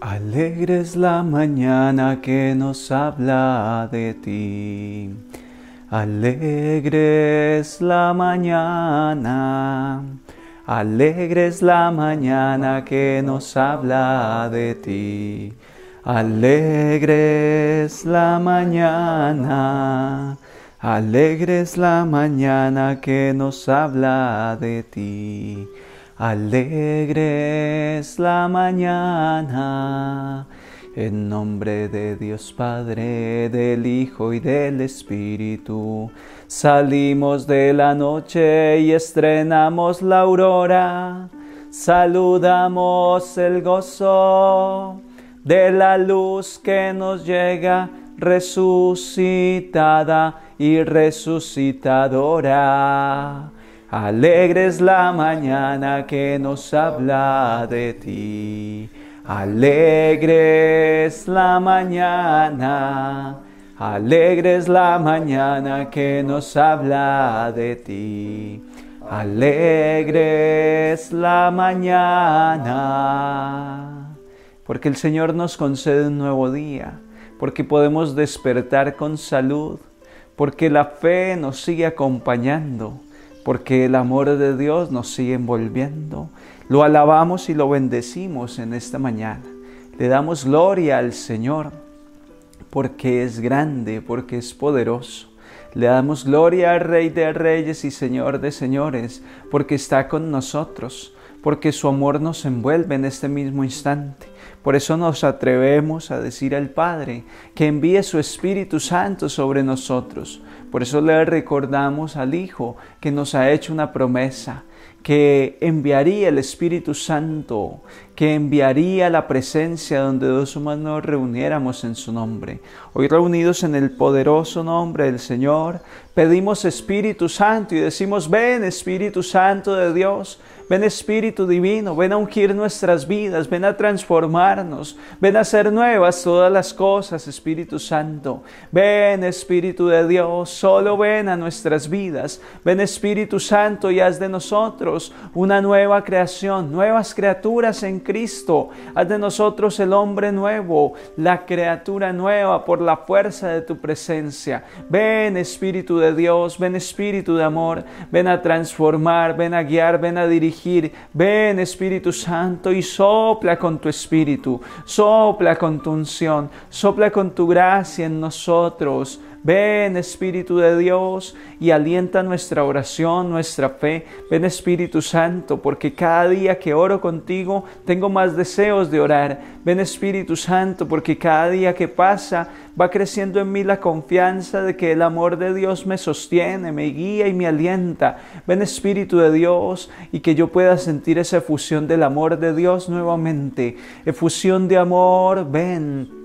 Alegre es la mañana que nos habla de ti. Alegre es la mañana. Alegre es la mañana que nos habla de ti. Alegre es la mañana. Alegre es la mañana que nos habla de ti. Alegre es la mañana, en nombre de Dios Padre, del Hijo y del Espíritu. Salimos de la noche y estrenamos la aurora, saludamos el gozo de la luz que nos llega resucitada y resucitadora. Alegres la mañana que nos habla de ti. Alegre es la mañana. Alegre es la mañana que nos habla de ti. Alegre es la mañana. Porque el Señor nos concede un nuevo día. Porque podemos despertar con salud. Porque la fe nos sigue acompañando porque el amor de Dios nos sigue envolviendo. Lo alabamos y lo bendecimos en esta mañana. Le damos gloria al Señor porque es grande, porque es poderoso. Le damos gloria al Rey de Reyes y Señor de Señores, porque está con nosotros, porque su amor nos envuelve en este mismo instante. Por eso nos atrevemos a decir al Padre que envíe su Espíritu Santo sobre nosotros, por eso le recordamos al Hijo que nos ha hecho una promesa, que enviaría el Espíritu Santo, que enviaría la presencia donde dos humanos nos reuniéramos en su nombre. Hoy reunidos en el poderoso nombre del Señor, pedimos Espíritu Santo y decimos, ven Espíritu Santo de Dios, Ven Espíritu Divino, ven a ungir nuestras vidas, ven a transformarnos, ven a hacer nuevas todas las cosas, Espíritu Santo. Ven Espíritu de Dios, solo ven a nuestras vidas. Ven Espíritu Santo y haz de nosotros una nueva creación, nuevas criaturas en Cristo. Haz de nosotros el hombre nuevo, la criatura nueva por la fuerza de tu presencia. Ven Espíritu de Dios, ven Espíritu de amor, ven a transformar, ven a guiar, ven a dirigir Ven Espíritu Santo y sopla con tu Espíritu, sopla con tu unción, sopla con tu gracia en nosotros. Ven Espíritu de Dios y alienta nuestra oración, nuestra fe. Ven Espíritu Santo, porque cada día que oro contigo tengo más deseos de orar. Ven Espíritu Santo, porque cada día que pasa va creciendo en mí la confianza de que el amor de Dios me sostiene, me guía y me alienta. Ven Espíritu de Dios y que yo pueda sentir esa efusión del amor de Dios nuevamente. Efusión de amor, ven.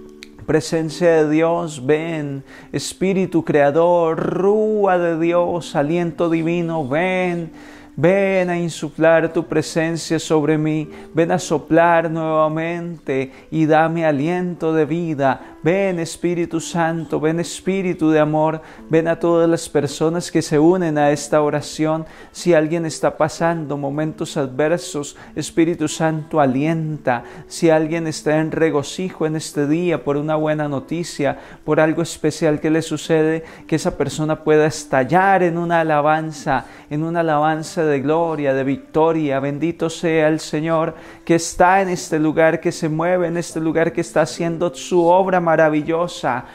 Presencia de Dios, ven. Espíritu Creador, Rúa de Dios, aliento divino, ven Ven a insuflar tu presencia sobre mí, ven a soplar nuevamente y dame aliento de vida. Ven Espíritu Santo, ven Espíritu de amor, ven a todas las personas que se unen a esta oración. Si alguien está pasando momentos adversos, Espíritu Santo alienta. Si alguien está en regocijo en este día por una buena noticia, por algo especial que le sucede, que esa persona pueda estallar en una alabanza, en una alabanza de gloria, de victoria. Bendito sea el Señor que está en este lugar, que se mueve en este lugar, que está haciendo su obra maravillosa.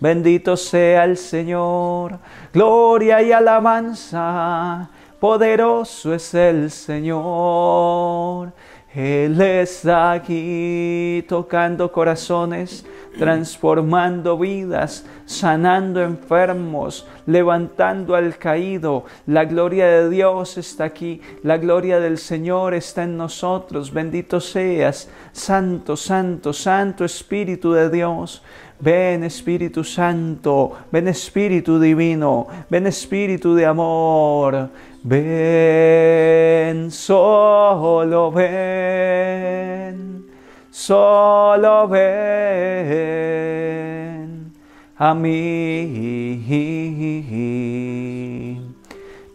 Bendito sea el Señor, gloria y alabanza poderoso es el Señor. Él está aquí tocando corazones, transformando vidas, sanando enfermos, levantando al caído. La gloria de Dios está aquí, la gloria del Señor está en nosotros. Bendito seas, Santo, Santo, Santo Espíritu de Dios. Ven Espíritu Santo, ven Espíritu Divino, ven Espíritu de amor. Ven, solo ven, solo ven a mí.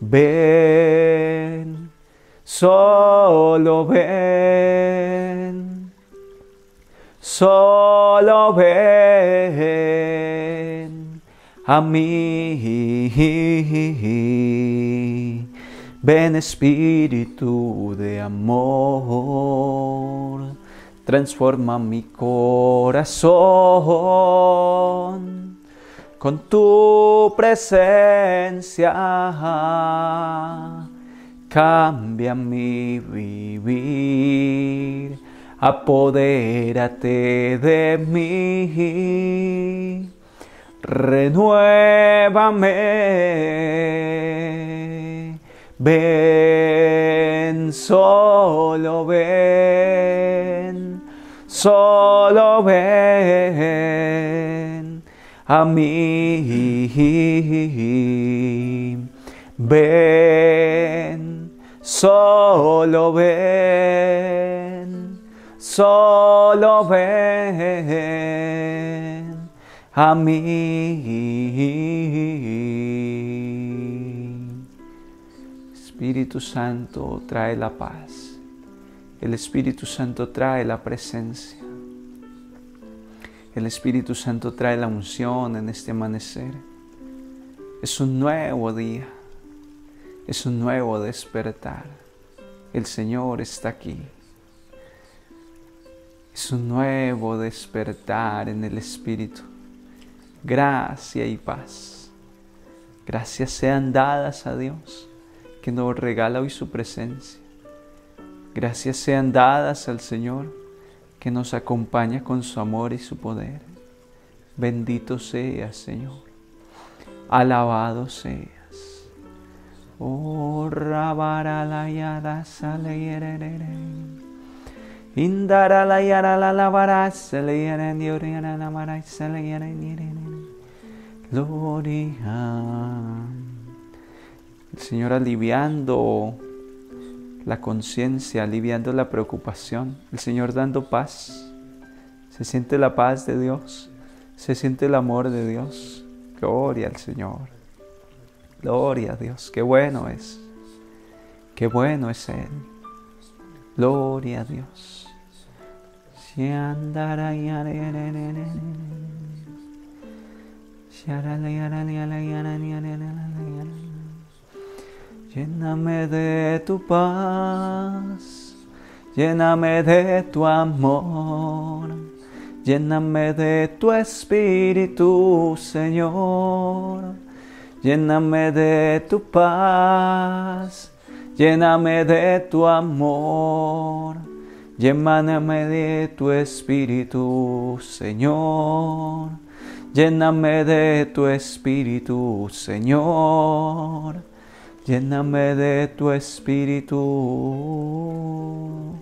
Ven, solo ven, solo ven a mí. Ven espíritu de amor, transforma mi corazón con tu presencia. Cambia mi vivir, apodérate de mí, renuévame Ven, solo ven, solo ven a mí. Ven, solo ven, solo ven a mí. Espíritu Santo trae la paz. El Espíritu Santo trae la presencia. El Espíritu Santo trae la unción en este amanecer. Es un nuevo día. Es un nuevo despertar. El Señor está aquí. Es un nuevo despertar en el Espíritu. Gracia y paz. Gracias sean dadas a Dios que nos regala hoy su presencia. Gracias sean dadas al Señor que nos acompaña con su amor y su poder. Bendito seas, Señor. Alabado seas. Oh, la Gloria. El Señor, aliviando la conciencia, aliviando la preocupación, el Señor dando paz. Se siente la paz de Dios, se siente el amor de Dios. Gloria al Señor. Gloria a Dios, qué bueno es. Qué bueno es Él. Gloria a Dios. Lléname de tu paz, lléname de tu amor, lléname de tu espíritu, Señor. Lléname de tu paz, lléname de tu amor, lléname de tu espíritu, Señor. Lléname de tu espíritu, Señor. Lléname de tu espíritu.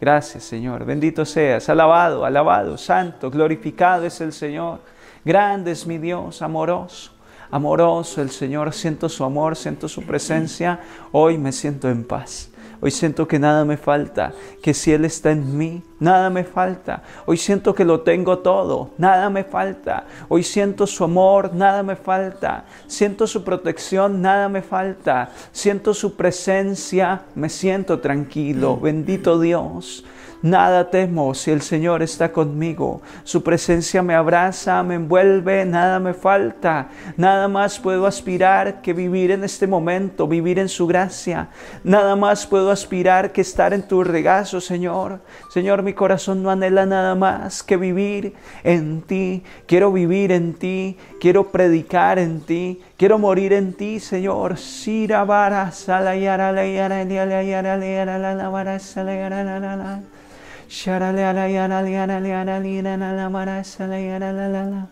Gracias Señor, bendito seas, alabado, alabado, santo, glorificado es el Señor. Grande es mi Dios, amoroso, amoroso el Señor. Siento su amor, siento su presencia. Hoy me siento en paz. Hoy siento que nada me falta, que si Él está en mí, nada me falta. Hoy siento que lo tengo todo, nada me falta. Hoy siento su amor, nada me falta. Siento su protección, nada me falta. Siento su presencia, me siento tranquilo. Bendito Dios. Nada temo si el Señor está conmigo. Su presencia me abraza, me envuelve, nada me falta. Nada más puedo aspirar que vivir en este momento, vivir en su gracia. Nada más puedo aspirar que estar en tu regazo, Señor. Señor, mi corazón no anhela nada más que vivir en ti. Quiero vivir en ti, quiero predicar en ti. Quiero morir en ti, Señor. Sira vara salayara layara layara layara la vara sala le la la la. Shara layara layara layara layara la vara sala la la la.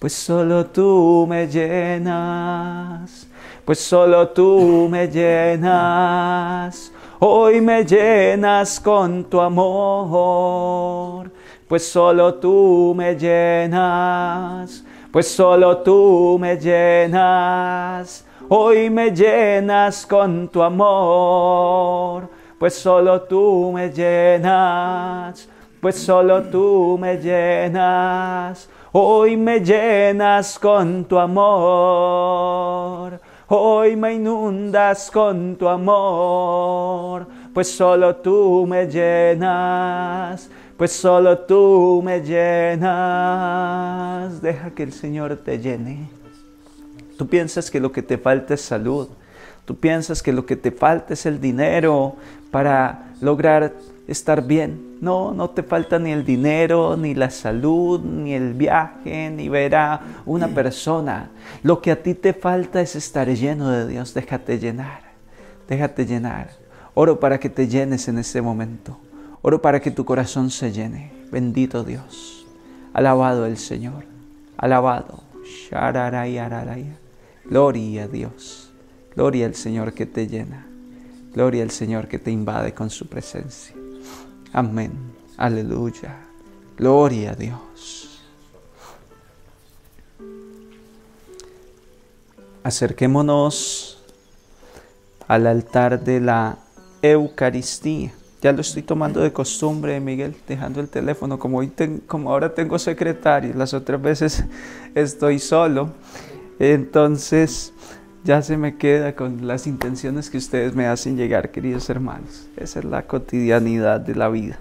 Pues solo tú me llenas. Pues solo tú me llenas. Hoy me llenas con tu amor. Pues solo tú me llenas pues solo tú me llenas, hoy me llenas con tu amor, pues solo tú me llenas, pues solo tú me llenas, hoy me llenas con tu amor, hoy me inundas con tu amor, pues solo tú me llenas pues solo tú me llenas. Deja que el Señor te llene. Tú piensas que lo que te falta es salud. Tú piensas que lo que te falta es el dinero para lograr estar bien. No, no te falta ni el dinero, ni la salud, ni el viaje, ni ver a una persona. Lo que a ti te falta es estar lleno de Dios. Déjate llenar. Déjate llenar. Oro para que te llenes en este momento. Oro para que tu corazón se llene. Bendito Dios. Alabado el Señor. Alabado. Gloria a Dios. Gloria al Señor que te llena. Gloria al Señor que te invade con su presencia. Amén. Aleluya. Gloria a Dios. Acerquémonos al altar de la Eucaristía. Ya lo estoy tomando de costumbre, Miguel, dejando el teléfono. Como, como ahora tengo secretario las otras veces estoy solo. Entonces ya se me queda con las intenciones que ustedes me hacen llegar, queridos hermanos. Esa es la cotidianidad de la vida.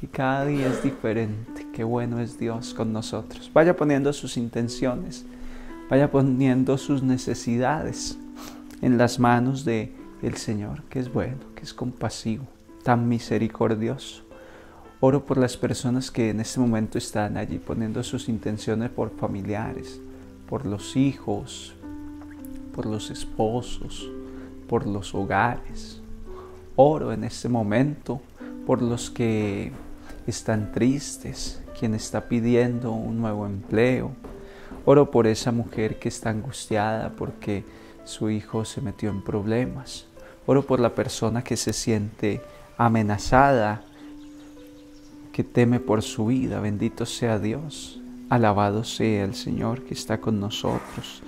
Que cada día es diferente. Qué bueno es Dios con nosotros. Vaya poniendo sus intenciones. Vaya poniendo sus necesidades en las manos de el Señor, que es bueno, que es compasivo tan misericordioso. Oro por las personas que en este momento están allí poniendo sus intenciones por familiares, por los hijos, por los esposos, por los hogares. Oro en este momento por los que están tristes, quien está pidiendo un nuevo empleo. Oro por esa mujer que está angustiada porque su hijo se metió en problemas. Oro por la persona que se siente amenazada, que teme por su vida. Bendito sea Dios. Alabado sea el Señor que está con nosotros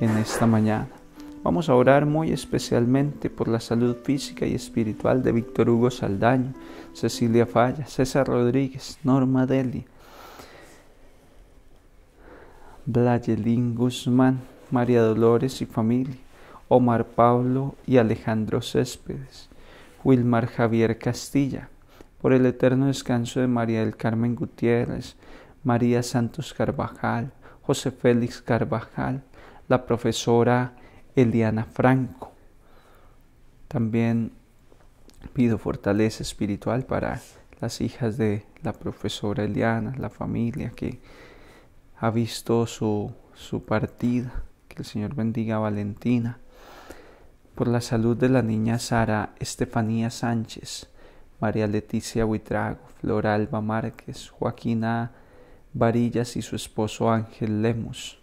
en esta mañana. Vamos a orar muy especialmente por la salud física y espiritual de Víctor Hugo Saldaño, Cecilia Falla, César Rodríguez, Norma Deli, Blayelín Guzmán, María Dolores y familia, Omar Pablo y Alejandro Céspedes, Wilmar Javier Castilla, por el eterno descanso de María del Carmen Gutiérrez, María Santos Carvajal, José Félix Carvajal, la profesora Eliana Franco. También pido fortaleza espiritual para las hijas de la profesora Eliana, la familia que ha visto su, su partida. Que el Señor bendiga a Valentina, por la salud de la niña Sara Estefanía Sánchez, María Leticia Huitrago, Flora Alba Márquez, Joaquina Varillas y su esposo Ángel Lemus.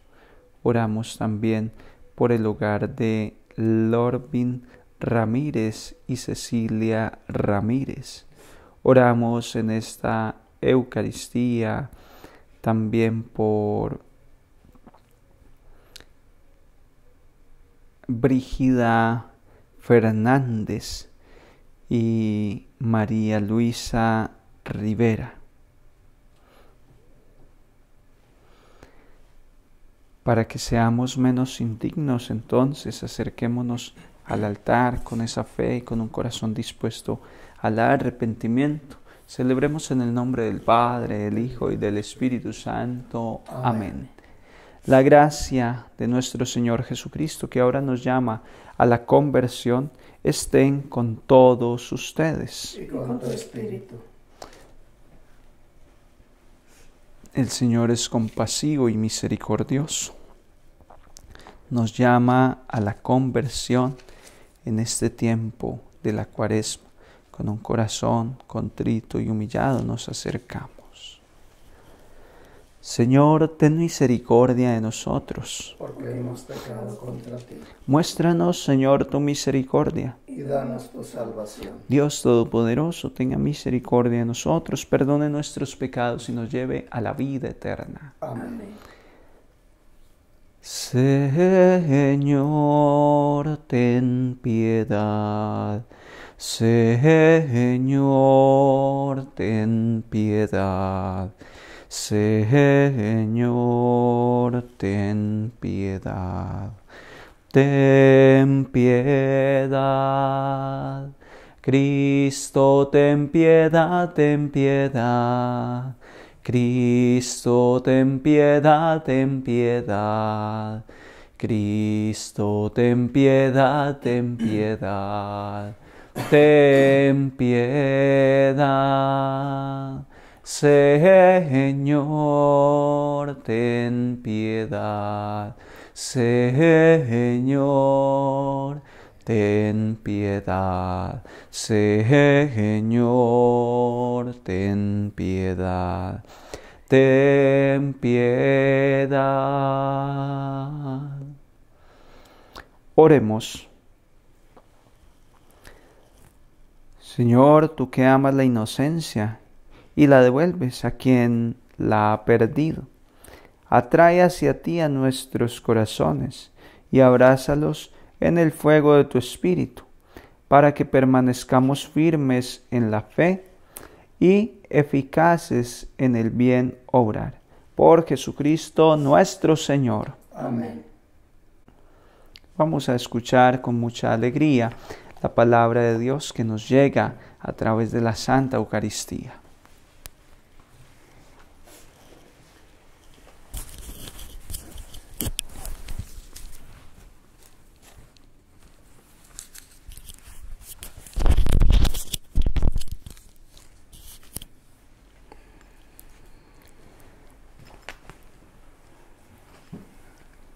Oramos también por el hogar de Lorbin Ramírez y Cecilia Ramírez. Oramos en esta Eucaristía también por Brígida Fernández y María Luisa Rivera. Para que seamos menos indignos, entonces acerquémonos al altar con esa fe y con un corazón dispuesto al arrepentimiento. Celebremos en el nombre del Padre, del Hijo y del Espíritu Santo. Amén. Amén la gracia de nuestro Señor Jesucristo, que ahora nos llama a la conversión, estén con todos ustedes. Y con espíritu. El Señor es compasivo y misericordioso. Nos llama a la conversión en este tiempo de la cuaresma. Con un corazón contrito y humillado nos acercamos. Señor, ten misericordia de nosotros. Porque hemos pecado contra ti. Muéstranos, Señor, tu misericordia. Y danos tu salvación. Dios Todopoderoso, tenga misericordia de nosotros, perdone nuestros pecados y nos lleve a la vida eterna. Amén. Señor, ten piedad. Señor, ten piedad. Señor, ten piedad, ten piedad. Cristo, ten piedad, ten piedad. Cristo, ten piedad, ten piedad. Cristo, ten piedad, ten piedad. Ten piedad. Señor, ten piedad. Señor, ten piedad. Señor, ten piedad. Ten piedad. Oremos. Señor, tú que amas la inocencia y la devuelves a quien la ha perdido. Atrae hacia ti a nuestros corazones y abrázalos en el fuego de tu espíritu, para que permanezcamos firmes en la fe y eficaces en el bien obrar. Por Jesucristo nuestro Señor. Amén. Vamos a escuchar con mucha alegría la palabra de Dios que nos llega a través de la Santa Eucaristía.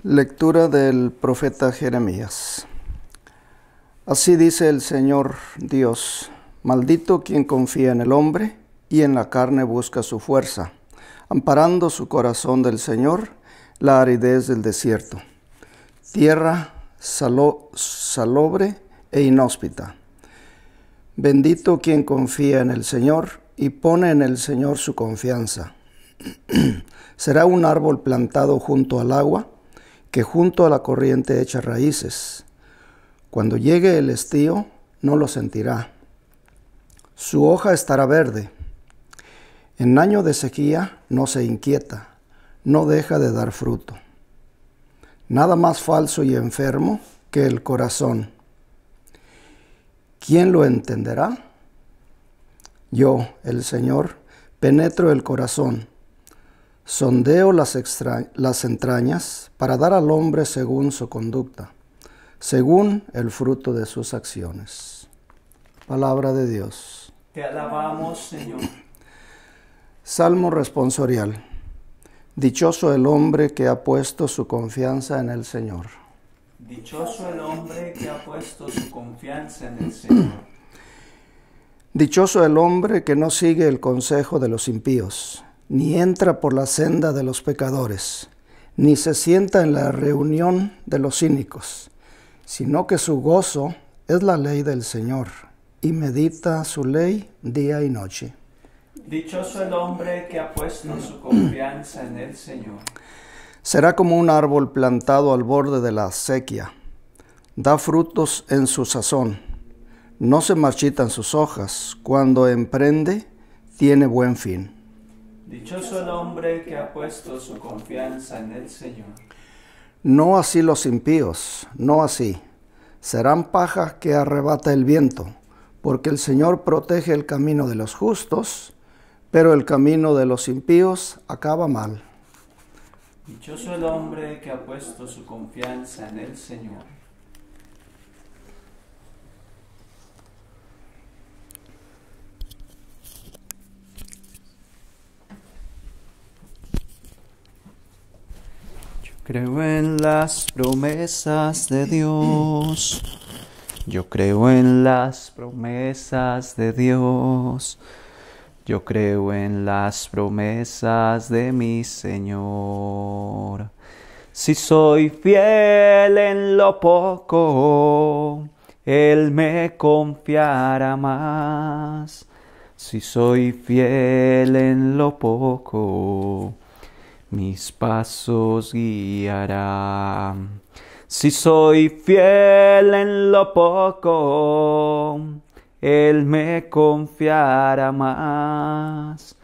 Lectura del profeta Jeremías. Así dice el Señor Dios, maldito quien confía en el hombre y en la carne busca su fuerza, amparando su corazón del Señor la aridez del desierto, tierra salobre e inhóspita. Bendito quien confía en el Señor y pone en el Señor su confianza. Será un árbol plantado junto al agua, que junto a la corriente echa raíces. Cuando llegue el estío, no lo sentirá. Su hoja estará verde. En año de sequía no se inquieta, no deja de dar fruto. Nada más falso y enfermo que el corazón. ¿Quién lo entenderá? Yo, el Señor, penetro el corazón Sondeo las, entrañas para dar al hombre según su conducta, según el fruto de sus acciones. Palabra de Dios. Te alabamos, Señor. Salmo responsorial. Dichoso el hombre que ha puesto su confianza en el Señor. Dichoso el hombre que ha puesto su confianza en el Señor. Dichoso el hombre que no sigue el consejo de los impíos ni entra por la senda de los pecadores, ni se sienta en la reunión de los cínicos, sino que su gozo es la ley del Señor, y medita su ley día y noche. Dichoso el hombre que ha puesto su confianza en el Señor. Será como un árbol plantado al borde de la acequia. Da frutos en su sazón. No se marchitan sus hojas. Cuando emprende, tiene buen fin. Dichoso el hombre que ha puesto su confianza en el Señor. No así los impíos, no así. Serán pajas que arrebata el viento, porque el Señor protege el camino de los justos, pero el camino de los impíos acaba mal. Dichoso el hombre que ha puesto su confianza en el Señor. Creo en las promesas de Dios. Yo creo en las promesas de Dios. Yo creo en las promesas de mi Señor. Si soy fiel en lo poco, Él me confiará más. Si soy fiel en lo poco, mis pasos guiará. Si soy fiel en lo poco, Él me confiará más.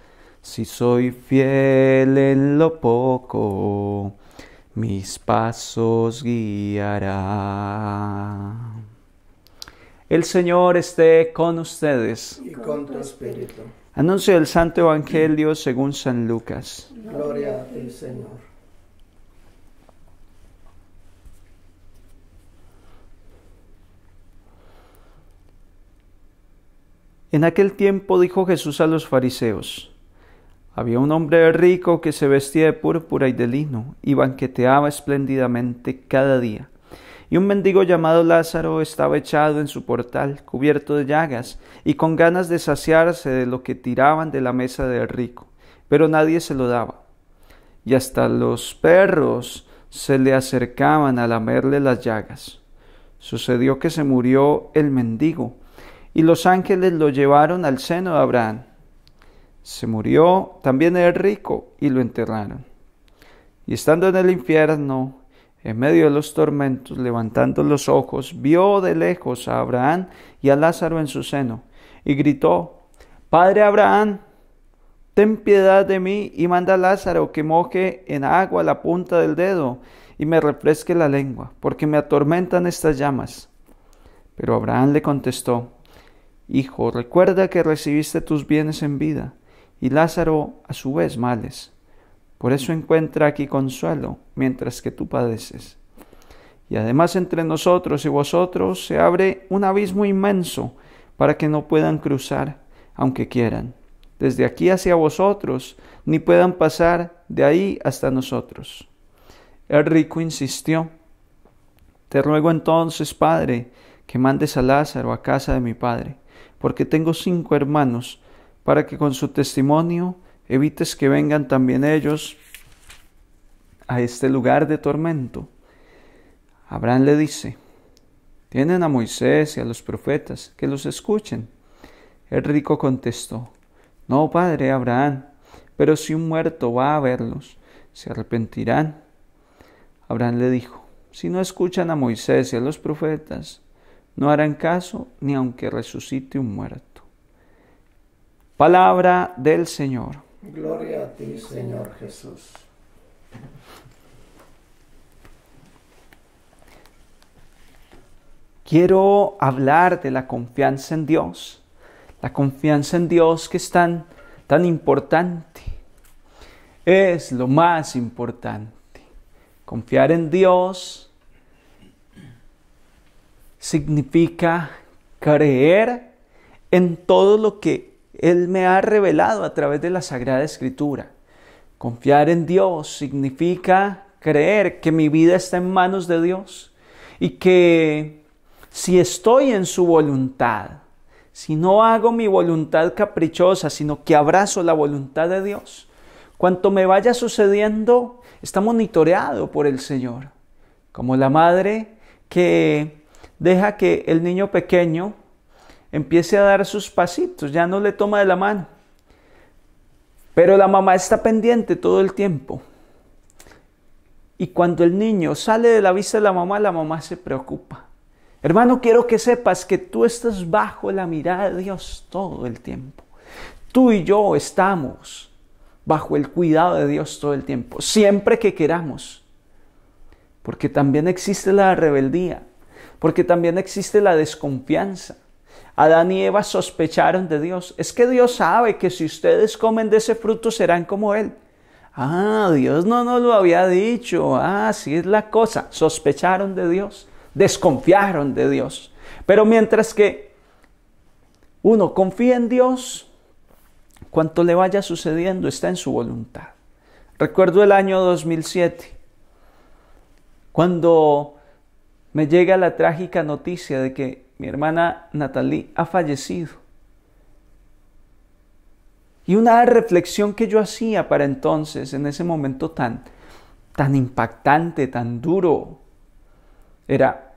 Si soy fiel en lo poco, mis pasos guiará. El Señor esté con ustedes. Y con tu espíritu Anuncio del Santo Evangelio según San Lucas. Gloria al Señor. En aquel tiempo dijo Jesús a los fariseos, había un hombre rico que se vestía de púrpura y de lino y banqueteaba espléndidamente cada día. Y un mendigo llamado Lázaro estaba echado en su portal, cubierto de llagas, y con ganas de saciarse de lo que tiraban de la mesa del rico, pero nadie se lo daba. Y hasta los perros se le acercaban a lamerle las llagas. Sucedió que se murió el mendigo, y los ángeles lo llevaron al seno de Abraham. Se murió también el rico, y lo enterraron. Y estando en el infierno, en medio de los tormentos, levantando los ojos, vio de lejos a Abraham y a Lázaro en su seno, y gritó, Padre Abraham, ten piedad de mí y manda a Lázaro que moje en agua la punta del dedo y me refresque la lengua, porque me atormentan estas llamas. Pero Abraham le contestó, Hijo, recuerda que recibiste tus bienes en vida, y Lázaro a su vez males por eso encuentra aquí consuelo mientras que tú padeces. Y además entre nosotros y vosotros se abre un abismo inmenso para que no puedan cruzar, aunque quieran, desde aquí hacia vosotros, ni puedan pasar de ahí hasta nosotros. El rico insistió, Te ruego entonces, Padre, que mandes a Lázaro a casa de mi Padre, porque tengo cinco hermanos, para que con su testimonio evites que vengan también ellos a este lugar de tormento. Abraham le dice, tienen a Moisés y a los profetas, que los escuchen. El rico contestó, no, padre Abraham, pero si un muerto va a verlos, se arrepentirán. Abraham le dijo, si no escuchan a Moisés y a los profetas, no harán caso ni aunque resucite un muerto. Palabra del Señor. Gloria a ti, Señor Jesús. Quiero hablar de la confianza en Dios, la confianza en Dios que es tan, tan importante. Es lo más importante. Confiar en Dios significa creer en todo lo que él me ha revelado a través de la Sagrada Escritura. Confiar en Dios significa creer que mi vida está en manos de Dios y que si estoy en su voluntad, si no hago mi voluntad caprichosa, sino que abrazo la voluntad de Dios, cuanto me vaya sucediendo está monitoreado por el Señor, como la madre que deja que el niño pequeño empiece a dar sus pasitos, ya no le toma de la mano. Pero la mamá está pendiente todo el tiempo. Y cuando el niño sale de la vista de la mamá, la mamá se preocupa. Hermano, quiero que sepas que tú estás bajo la mirada de Dios todo el tiempo. Tú y yo estamos bajo el cuidado de Dios todo el tiempo, siempre que queramos. Porque también existe la rebeldía, porque también existe la desconfianza, Adán y Eva sospecharon de Dios. Es que Dios sabe que si ustedes comen de ese fruto serán como Él. Ah, Dios no nos lo había dicho. Ah, así es la cosa. Sospecharon de Dios, desconfiaron de Dios. Pero mientras que uno confía en Dios, cuanto le vaya sucediendo está en su voluntad. Recuerdo el año 2007, cuando me llega la trágica noticia de que mi hermana Natalie ha fallecido. Y una reflexión que yo hacía para entonces, en ese momento tan, tan impactante, tan duro, era,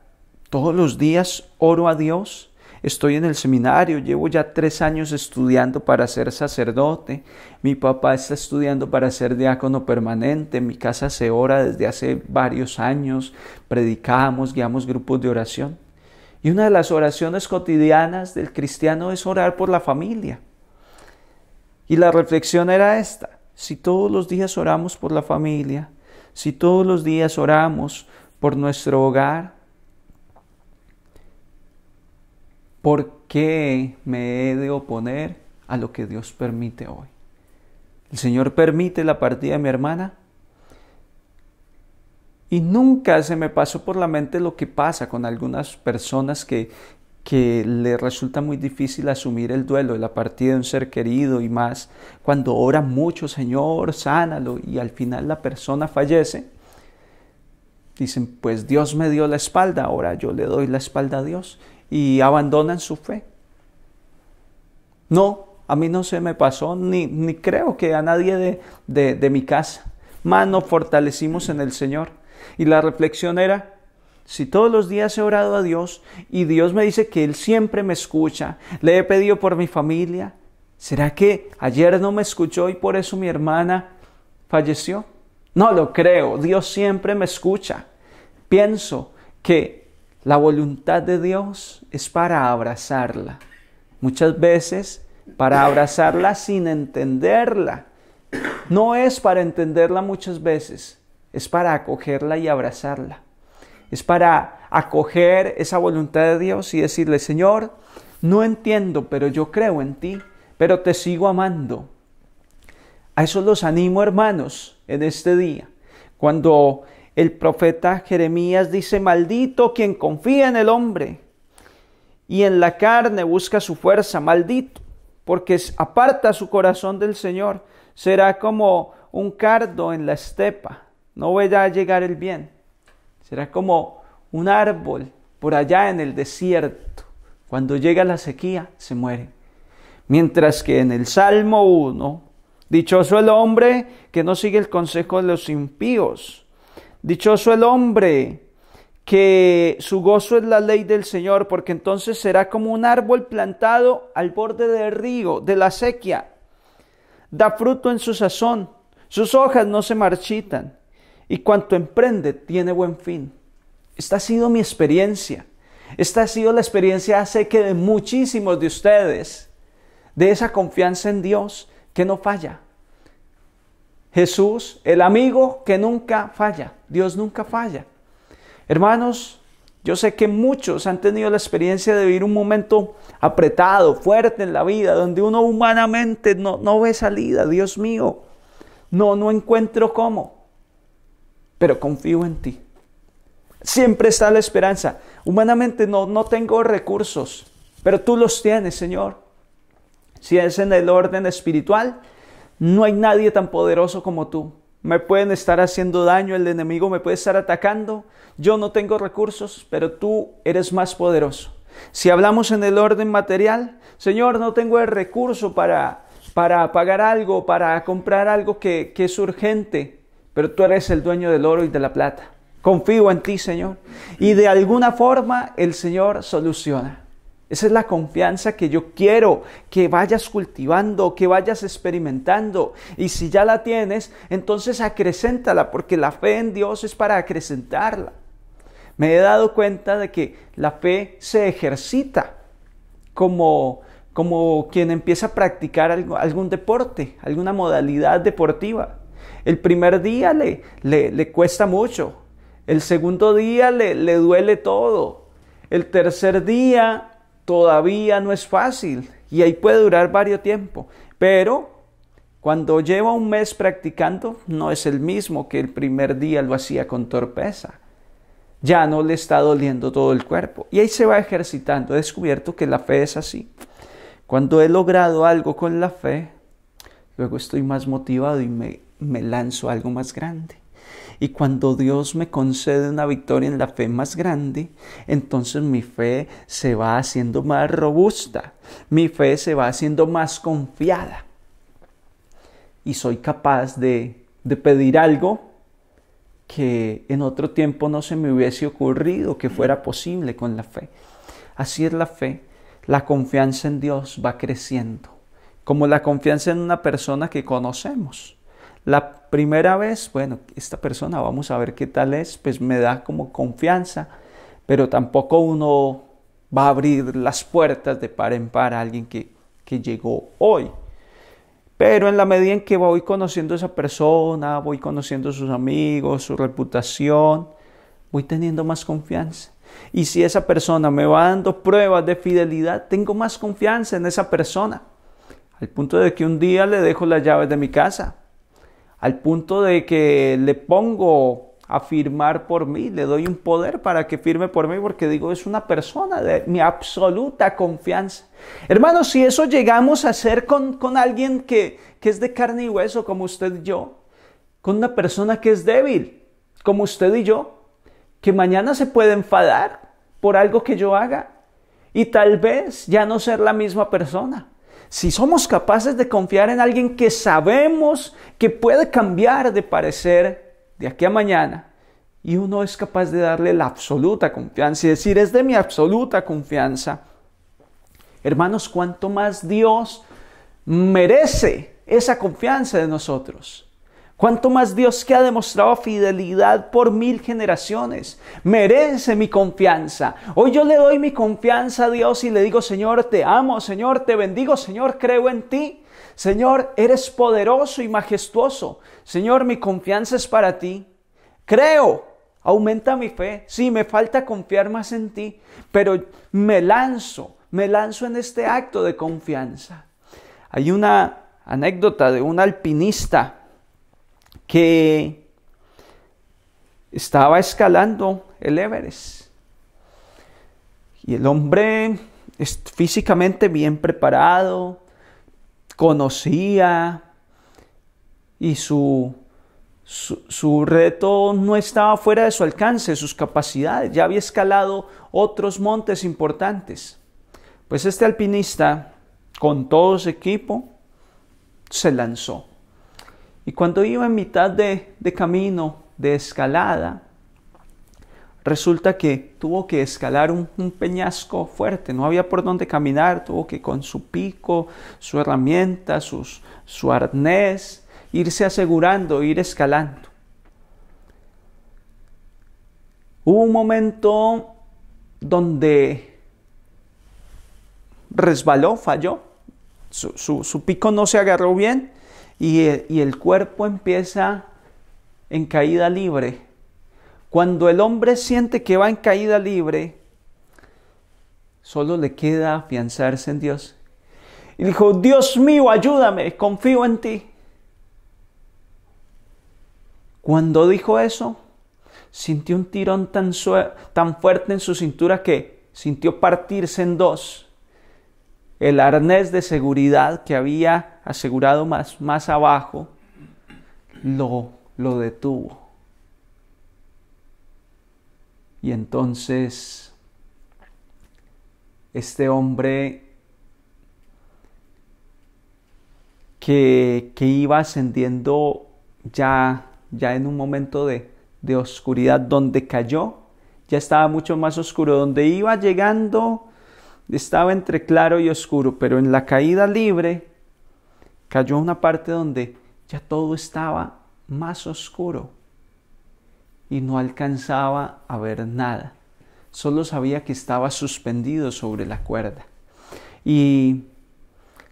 todos los días oro a Dios, estoy en el seminario, llevo ya tres años estudiando para ser sacerdote, mi papá está estudiando para ser diácono permanente, en mi casa se ora desde hace varios años, predicamos, guiamos grupos de oración. Y una de las oraciones cotidianas del cristiano es orar por la familia. Y la reflexión era esta. Si todos los días oramos por la familia, si todos los días oramos por nuestro hogar, ¿por qué me he de oponer a lo que Dios permite hoy? El Señor permite la partida de mi hermana y nunca se me pasó por la mente lo que pasa con algunas personas que, que le resulta muy difícil asumir el duelo de la partida de un ser querido y más cuando ora mucho, Señor, sánalo, y al final la persona fallece. Dicen, pues Dios me dio la espalda, ahora yo le doy la espalda a Dios y abandonan su fe. No, a mí no se me pasó, ni, ni creo que a nadie de, de, de mi casa. Más nos fortalecimos en el Señor. Y la reflexión era, si todos los días he orado a Dios y Dios me dice que Él siempre me escucha, le he pedido por mi familia, ¿será que ayer no me escuchó y por eso mi hermana falleció? No lo creo, Dios siempre me escucha. Pienso que la voluntad de Dios es para abrazarla. Muchas veces para abrazarla sin entenderla. No es para entenderla muchas veces, es para acogerla y abrazarla. Es para acoger esa voluntad de Dios y decirle, Señor, no entiendo, pero yo creo en ti, pero te sigo amando. A eso los animo, hermanos, en este día. Cuando el profeta Jeremías dice, maldito quien confía en el hombre y en la carne busca su fuerza, maldito, porque aparta su corazón del Señor, será como un cardo en la estepa, no voy a llegar el bien. Será como un árbol por allá en el desierto. Cuando llega la sequía, se muere. Mientras que en el Salmo 1, dichoso el hombre que no sigue el consejo de los impíos. Dichoso el hombre que su gozo es la ley del Señor, porque entonces será como un árbol plantado al borde del río, de la sequía. Da fruto en su sazón, sus hojas no se marchitan, y cuanto emprende tiene buen fin. Esta ha sido mi experiencia. Esta ha sido la experiencia hace que de muchísimos de ustedes, de esa confianza en Dios que no falla. Jesús, el amigo que nunca falla. Dios nunca falla. Hermanos, yo sé que muchos han tenido la experiencia de vivir un momento apretado, fuerte en la vida, donde uno humanamente no, no ve salida. Dios mío, no, no encuentro cómo pero confío en ti. Siempre está la esperanza. Humanamente no, no tengo recursos, pero tú los tienes, Señor. Si es en el orden espiritual, no hay nadie tan poderoso como tú. Me pueden estar haciendo daño, el enemigo me puede estar atacando. Yo no tengo recursos, pero tú eres más poderoso. Si hablamos en el orden material, Señor, no tengo el recurso para, para pagar algo, para comprar algo que, que es urgente, pero tú eres el dueño del oro y de la plata. Confío en ti, Señor. Y de alguna forma el Señor soluciona. Esa es la confianza que yo quiero que vayas cultivando, que vayas experimentando. Y si ya la tienes, entonces acrecéntala, porque la fe en Dios es para acrecentarla. Me he dado cuenta de que la fe se ejercita como, como quien empieza a practicar algún deporte, alguna modalidad deportiva. El primer día le, le, cuesta mucho, el segundo día le, duele todo, el tercer día todavía no es fácil y ahí puede durar varios tiempo, pero cuando lleva un mes practicando no es el mismo que el primer día lo hacía con torpeza. Ya no le está doliendo todo el cuerpo y ahí se va ejercitando. He descubierto que la fe es así. Cuando he logrado algo con la fe, luego estoy más motivado y me me lanzo algo más grande. Y cuando Dios me concede una victoria en la fe más grande, entonces mi fe se va haciendo más robusta, mi fe se va haciendo más confiada. Y soy capaz de, de pedir algo que en otro tiempo no se me hubiese ocurrido que fuera posible con la fe. Así es la fe, la confianza en Dios va creciendo, como la confianza en una persona que conocemos. La primera vez, bueno, esta persona, vamos a ver qué tal es, pues me da como confianza, pero tampoco uno va a abrir las puertas de par en par a alguien que, que llegó hoy. Pero en la medida en que voy conociendo a esa persona, voy conociendo sus amigos, su reputación, voy teniendo más confianza. Y si esa persona me va dando pruebas de fidelidad, tengo más confianza en esa persona. Al punto de que un día le dejo las llaves de mi casa al punto de que le pongo a firmar por mí, le doy un poder para que firme por mí porque digo, es una persona de mi absoluta confianza. Hermanos, si eso llegamos a hacer con, con alguien que, que es de carne y hueso como usted y yo, con una persona que es débil como usted y yo, que mañana se puede enfadar por algo que yo haga y tal vez ya no ser la misma persona. Si somos capaces de confiar en alguien que sabemos que puede cambiar de parecer de aquí a mañana, y uno es capaz de darle la absoluta confianza y decir, es de mi absoluta confianza. Hermanos, cuanto más Dios merece esa confianza de nosotros. Cuanto más Dios que ha demostrado fidelidad por mil generaciones, merece mi confianza. Hoy yo le doy mi confianza a Dios y le digo, Señor, te amo, Señor, te bendigo, Señor, creo en ti. Señor, eres poderoso y majestuoso. Señor, mi confianza es para ti. Creo, aumenta mi fe. Sí, me falta confiar más en ti, pero me lanzo, me lanzo en este acto de confianza. Hay una anécdota de un alpinista que estaba escalando el Everest. Y el hombre es físicamente bien preparado, conocía y su, su, reto no estaba fuera de su alcance, sus capacidades. Ya había escalado otros montes importantes. Pues este alpinista, con todo su equipo, se lanzó. Y cuando iba en mitad de, camino de escalada, resulta que tuvo que escalar un, peñasco fuerte, no había por dónde caminar, tuvo que con su pico, su herramienta, sus, su arnés, irse asegurando, ir escalando. Hubo un momento donde resbaló, falló, su pico no se agarró bien e, y, el cuerpo empieza en caída libre. Cuando el hombre siente que va en caída libre, solo le queda afianzarse en Dios. Y dijo, Dios mío, ayúdame, confío en ti. Cuando dijo eso, sintió un tirón tan, tan fuerte en su cintura que sintió partirse en dos el arnés de seguridad que había asegurado más, más abajo, lo, lo detuvo. Y entonces este hombre que, que, iba ascendiendo ya, ya en un momento de, de oscuridad donde cayó, ya estaba mucho más oscuro, donde iba llegando estaba entre claro y oscuro, pero en la caída libre Cayó a una parte donde ya todo estaba más oscuro y no alcanzaba a ver nada. Solo sabía que estaba suspendido sobre la cuerda. Y,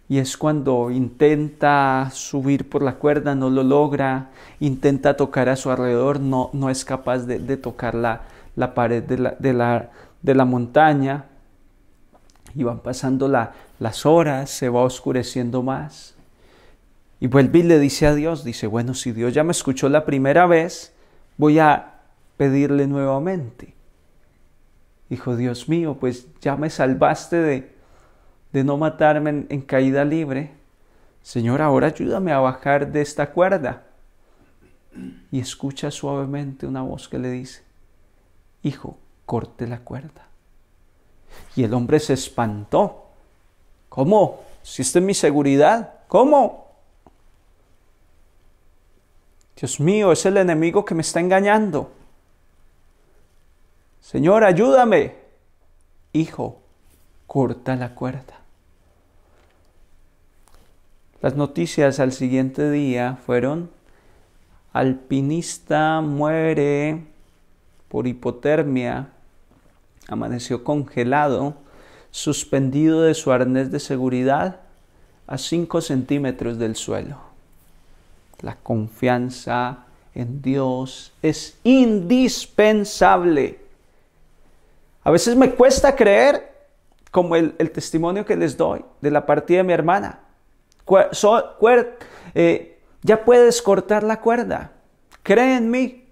y, es cuando intenta subir por la cuerda, no lo logra, intenta tocar a su alrededor, no, no es capaz de, tocar la, la pared de la, de, la, de la, montaña. Y van pasando las horas, se va oscureciendo más y vuelve y le dice a Dios, dice, bueno, si Dios ya me escuchó la primera vez, voy a pedirle nuevamente. Hijo, Dios mío, pues ya me salvaste de, de no matarme en, caída libre. Señor, ahora ayúdame a bajar de esta cuerda. Y escucha suavemente una voz que le dice, Hijo, corte la cuerda. Y el hombre se espantó. ¿Cómo? Si es mi seguridad, ¿cómo? Dios mío, es el enemigo que me está engañando. Señor, ayúdame. Hijo, corta la cuerda. Las noticias al siguiente día fueron, alpinista muere por hipotermia, amaneció congelado, suspendido de su arnés de seguridad a 5 centímetros del suelo. La confianza en Dios es indispensable. A veces me cuesta creer, como el, testimonio que les doy de la partida de mi hermana. Eh, ya puedes cortar la cuerda. Cree en mí.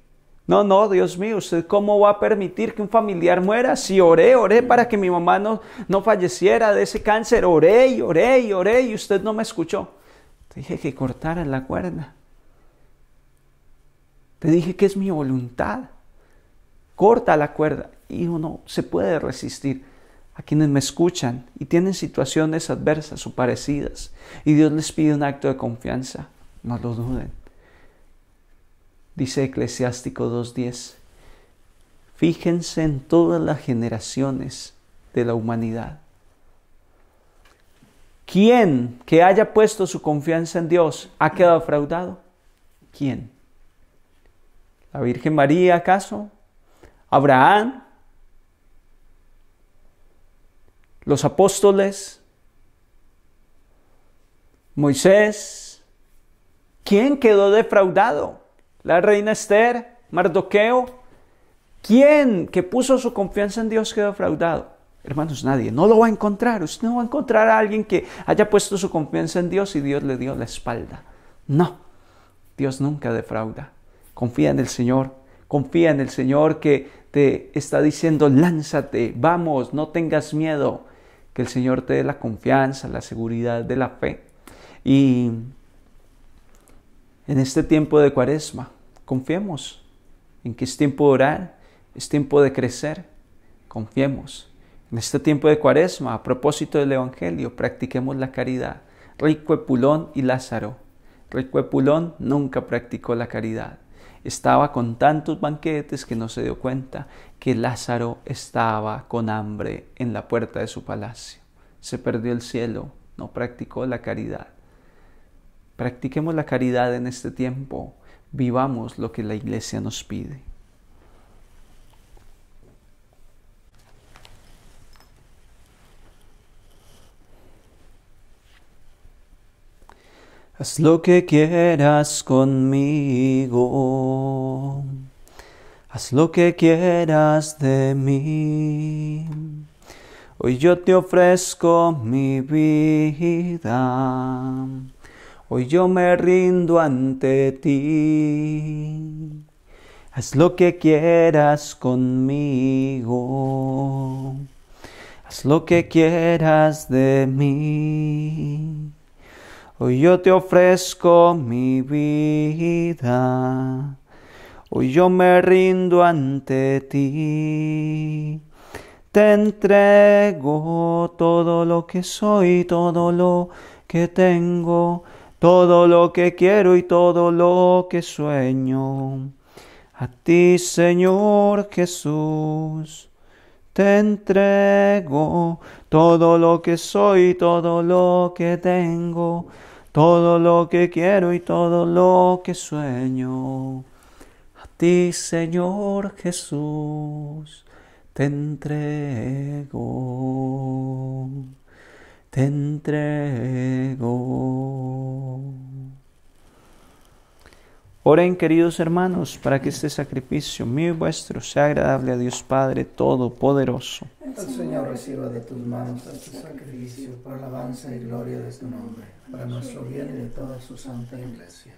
No, no, Dios mío, ¿usted cómo va a permitir que un familiar muera? Si oré, oré para que mi mamá no, no falleciera de ese cáncer, oré y oré y oré y usted no me escuchó. Te dije que cortara la cuerda. Te dije que es mi voluntad. Corta la cuerda. Hijo, no se puede resistir. A quienes me escuchan y tienen situaciones adversas o parecidas, y Dios les pide un acto de confianza, no lo duden. Dice Eclesiástico 2.10, fíjense en todas las generaciones de la humanidad. ¿Quién que haya puesto su confianza en Dios ha quedado fraudado? ¿Quién? ¿La Virgen María acaso? ¿Abraham? ¿Los apóstoles? ¿Moisés? ¿Quién quedó defraudado? ¿La reina Esther? ¿Mardoqueo? ¿Quién que puso su confianza en Dios quedó defraudado? Hermanos, nadie. No lo va a encontrar. Usted no va a encontrar a alguien que haya puesto su confianza en Dios y Dios le dio la espalda. No, Dios nunca defrauda. Confía en el Señor, confía en el Señor que te está diciendo, lánzate, vamos, no tengas miedo. Que el Señor te dé la confianza, la seguridad de la fe. Y en este tiempo de cuaresma, confiemos en que es tiempo de orar, es tiempo de crecer, confiemos. En este tiempo de cuaresma, a propósito del Evangelio, practiquemos la caridad. Rico Epulón y Lázaro. Rico Epulón nunca practicó la caridad. Estaba con tantos banquetes que no se dio cuenta que Lázaro estaba con hambre en la puerta de su palacio. Se perdió el cielo, no practicó la caridad. Practiquemos la caridad en este tiempo, vivamos lo que la iglesia nos pide. Haz lo que quieras conmigo. Haz lo que quieras de mí. Hoy yo te ofrezco mi vida. Hoy yo me rindo ante ti. Haz lo que quieras conmigo. Haz lo que quieras de mí. Hoy yo te ofrezco mi vida, hoy yo me rindo ante ti. Te entrego todo lo que soy, todo lo que tengo, todo lo que quiero y todo lo que sueño. A ti, Señor Jesús, te entrego todo lo que soy, todo lo que tengo todo lo que quiero y todo lo que sueño, a ti Señor Jesús, te entrego, te entrego. Oren, queridos hermanos, para que este sacrificio mío y vuestro sea agradable a Dios Padre Todopoderoso. El Señor reciba de tus manos este sacrificio alabanza y gloria de tu nombre, para nuestro bien y de toda su santa iglesia.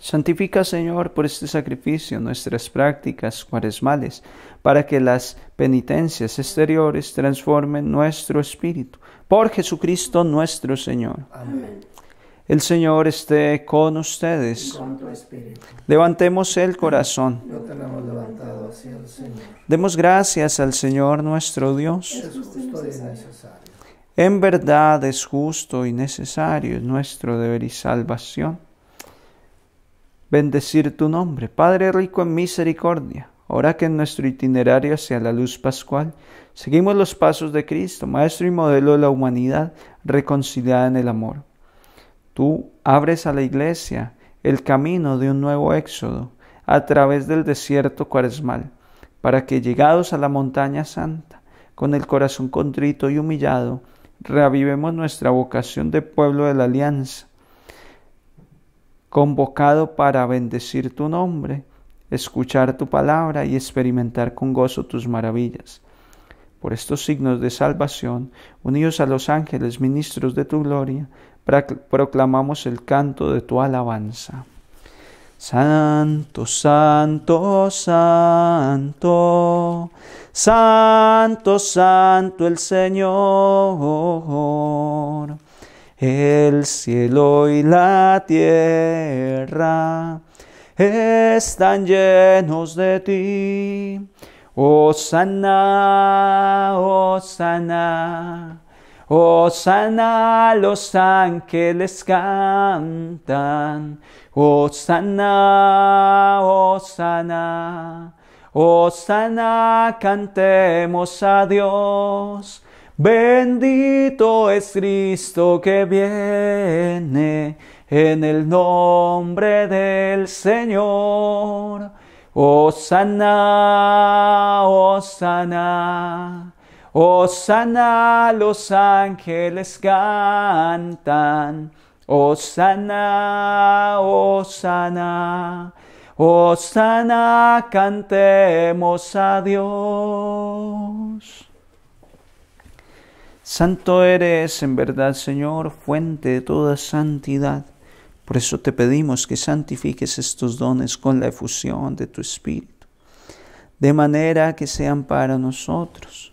Santifica, Señor, por este sacrificio nuestras prácticas cuaresmales, para que las penitencias exteriores transformen nuestro espíritu. Por Jesucristo nuestro Señor. Amén. El Señor esté con ustedes. Levantemos el corazón. Demos gracias al Señor nuestro Dios. En verdad es justo y necesario, nuestro deber y salvación. Bendecir tu nombre, Padre rico en misericordia. Ahora que en nuestro itinerario hacia la luz pascual seguimos los pasos de Cristo, Maestro y modelo de la humanidad reconciliada en el amor Tú abres a la iglesia el camino de un nuevo éxodo a través del desierto cuaresmal, para que llegados a la montaña santa, con el corazón contrito y humillado, reavivemos nuestra vocación de pueblo de la alianza, convocado para bendecir tu nombre, escuchar tu palabra y experimentar con gozo tus maravillas. Por estos signos de salvación, unidos a los ángeles, ministros de tu gloria, proclamamos el canto de tu alabanza. Santo, santo, santo, santo, santo el Señor. El cielo y la tierra están llenos de ti. Oh sana, oh sana. Osana oh, los ángeles cantan, Osana, oh, Osana, oh, Osana cantemos a Dios. Bendito es Cristo que viene en el nombre del Señor. Osana, Osana sana los ángeles cantan. sana! Osana. sana! cantemos a Dios. Santo eres en verdad, Señor, fuente de toda santidad. Por eso te pedimos que santifiques estos dones con la efusión de tu Espíritu, de manera que sean para nosotros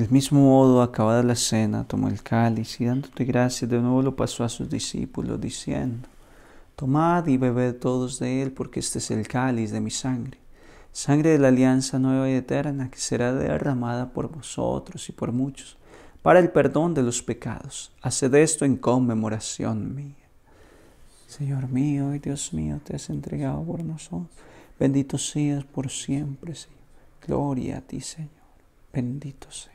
Del mismo modo, acabada la cena, tomó el cáliz y dándote gracias de nuevo lo pasó a sus discípulos, diciendo, Tomad y bebed todos de él, porque este es el cáliz de mi sangre, sangre de la alianza nueva y eterna, que será derramada por vosotros y por muchos, para el perdón de los pecados. Haced esto en conmemoración mía. Señor mío y Dios mío, te has entregado por nosotros. Bendito seas por siempre, Señor. Gloria a ti, Señor. Bendito sea.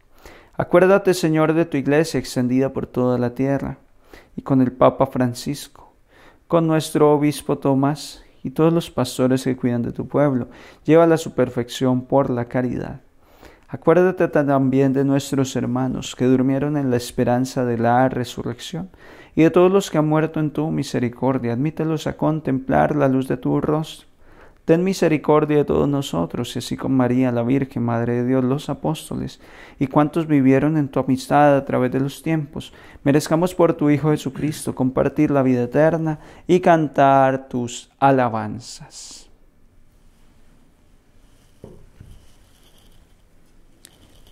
Acuérdate, Señor, de tu iglesia extendida por toda la tierra, y con el Papa Francisco, con nuestro obispo Tomás y todos los pastores que cuidan de tu pueblo. Llévala a su perfección por la caridad. Acuérdate también de nuestros hermanos que durmieron en la esperanza de la resurrección, y de todos los que han muerto en tu misericordia. Admítelos a contemplar la luz de tu rostro Ten misericordia de todos nosotros, y así con María, la Virgen, Madre de Dios, los apóstoles, y cuantos vivieron en tu amistad a través de los tiempos, merezcamos por tu Hijo Jesucristo compartir la vida eterna y cantar tus alabanzas.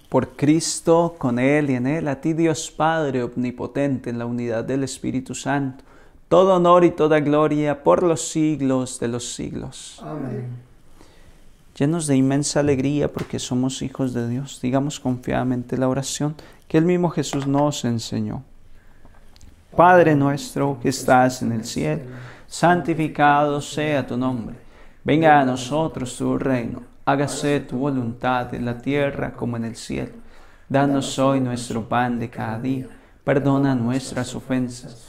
Por Cristo, con Él y en Él, a ti Dios Padre Omnipotente, en la unidad del Espíritu Santo todo honor y toda gloria por los siglos de los siglos. Amén. Llenos de inmensa alegría porque somos hijos de Dios, digamos confiadamente la oración que el mismo Jesús nos enseñó. Padre nuestro que estás en el cielo, santificado sea tu nombre. Venga a nosotros tu reino, hágase tu voluntad en la tierra como en el cielo. Danos hoy nuestro pan de cada día, perdona nuestras ofensas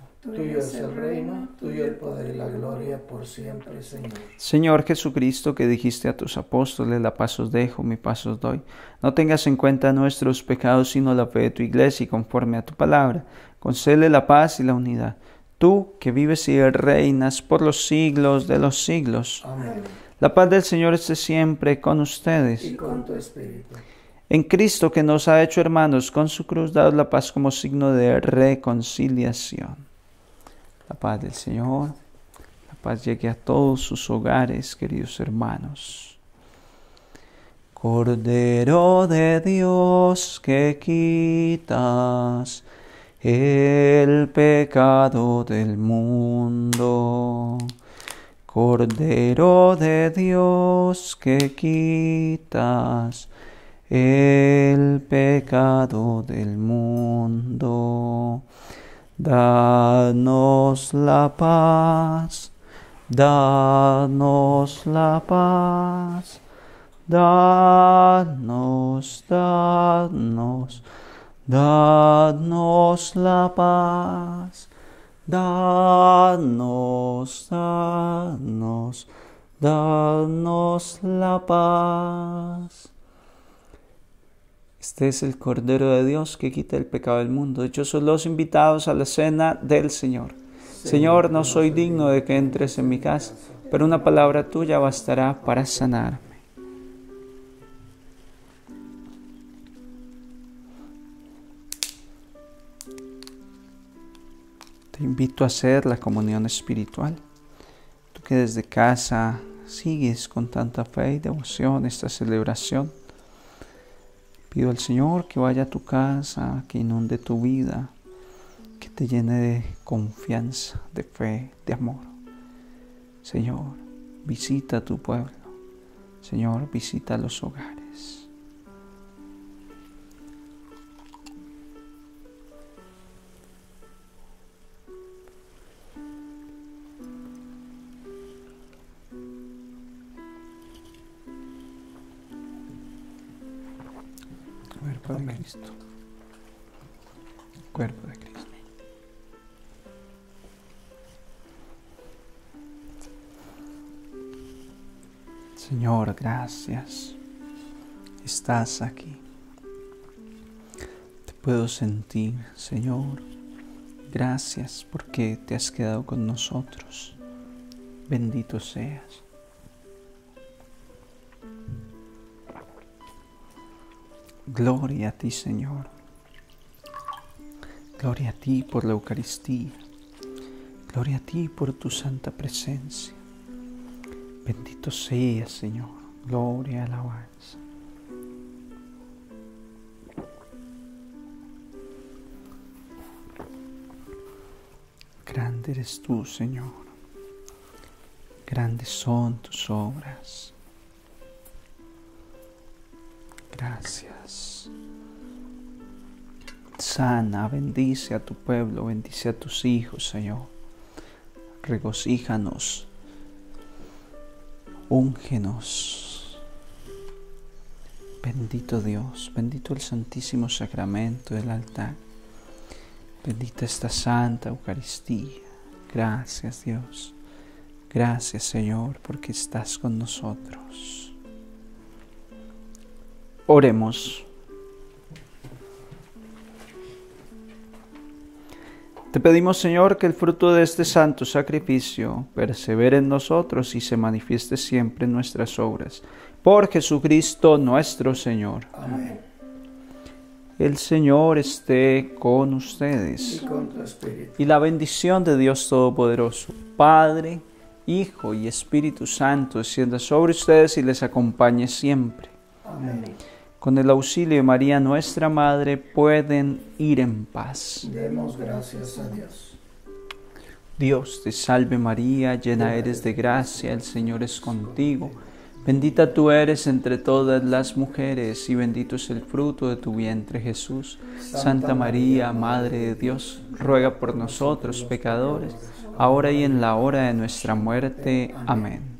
Tuyo es el reino, tuyo el poder y la gloria por siempre, Señor. Señor Jesucristo, que dijiste a tus apóstoles, la paz os dejo, mi paz os doy. No tengas en cuenta nuestros pecados, sino la fe de tu iglesia y conforme a tu palabra. Concele la paz y la unidad. Tú que vives y reinas por los siglos de los siglos. Amén. La paz del Señor esté siempre con ustedes. Y con tu espíritu. En Cristo que nos ha hecho hermanos con su cruz, dados la paz como signo de reconciliación. La paz del Señor, la paz llegue a todos sus hogares, queridos hermanos. Cordero de Dios que quitas el pecado del mundo. Cordero de Dios que quitas el pecado del mundo. danos la paz danos la paz danos danos danos la paz danos danos danos la paz Este es el Cordero de Dios que quita el pecado del mundo. son los invitados a la cena del Señor. Señor, no soy digno de que entres en mi casa, pero una palabra tuya bastará para sanarme. Te invito a hacer la comunión espiritual. Tú que desde casa sigues con tanta fe y devoción esta celebración Pido al Señor que vaya a tu casa, que inunde tu vida, que te llene de confianza, de fe, de amor. Señor, visita tu pueblo. Señor, visita los hogares. El Cuerpo de Cristo. Señor, gracias. Estás aquí. Te puedo sentir, Señor. Gracias porque te has quedado con nosotros. Bendito seas. Gloria a ti, Señor. Gloria a ti por la Eucaristía. Gloria a ti por tu santa presencia. Bendito sea, Señor. Gloria, alabanza. Grande eres tú, Señor. Grandes son tus obras. Gracias sana, bendice a tu pueblo, bendice a tus hijos, Señor. Regocíjanos, úngenos. Bendito Dios, bendito el Santísimo Sacramento del altar. Bendita esta Santa Eucaristía. Gracias Dios. Gracias Señor porque estás con nosotros. Oremos. Te pedimos, Señor, que el fruto de este santo sacrificio persevere en nosotros y se manifieste siempre en nuestras obras. Por Jesucristo nuestro Señor. Amén. El Señor esté con ustedes. Y, y la bendición de Dios Todopoderoso, Padre, Hijo y Espíritu Santo, descienda sobre ustedes y les acompañe siempre. Amén con el auxilio de María nuestra Madre, pueden ir en paz. Demos gracias a Dios. Dios te salve María, llena eres de gracia, el Señor es contigo. Bendita tú eres entre todas las mujeres y bendito es el fruto de tu vientre Jesús. Santa María, Madre de Dios, ruega por nosotros pecadores, ahora y en la hora de nuestra muerte. Amén.